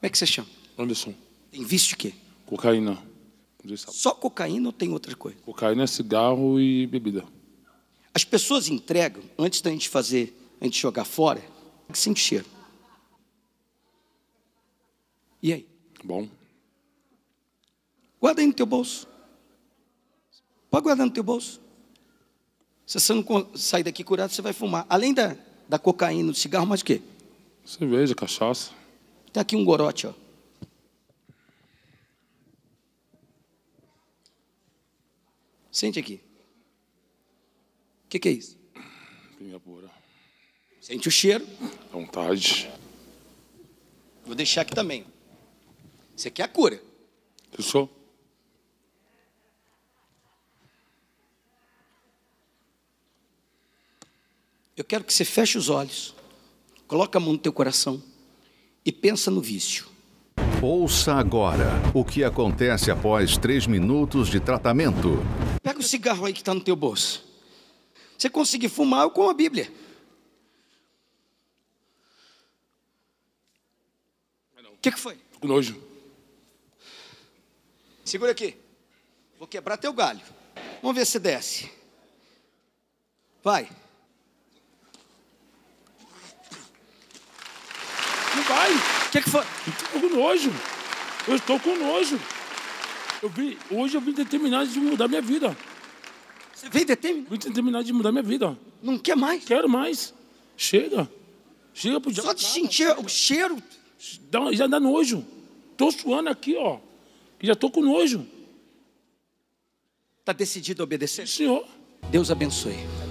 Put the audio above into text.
Como é que você chama? Anderson. Tem vício de quê? Cocaína. Só cocaína ou tem outra coisa? Cocaína é cigarro e bebida. As pessoas entregam, antes da gente fazer, a gente jogar fora, é que sente cheiro. E aí? Bom. Guarda aí no teu bolso. Pode guardar no teu bolso. Se você não sair daqui curado, você vai fumar. Além da, da cocaína, do cigarro, mais o quê? Cerveja, cachaça. Está aqui um gorote, ó. Sente aqui. O que, que, é isso? Vinha pura. Sente o cheiro. À vontade. Vou deixar aqui também. você quer é a cura. Eu sou. Eu quero que você feche os olhos. Coloca a mão no teu coração e pensa no vício. Ouça agora o que acontece após três minutos de tratamento. Pega o cigarro aí que está no teu bolso. Você conseguir fumar, eu com a Bíblia. O que, que foi? Com nojo. Segura aqui. Vou quebrar teu galho. Vamos ver se desce. Vai. Pai, O que é que foi? Eu estou com nojo. Eu estou com nojo. Eu vi, hoje eu vim determinado de mudar minha vida. Você veio determinado? Vim determinado de mudar minha vida. Não quer mais? Quero mais. Chega. Chega pro diabo. Só de sentir o cheiro. Dá, já dá nojo. Tô suando aqui, ó. Já tô com nojo. Está decidido a obedecer? Senhor. Deus abençoe.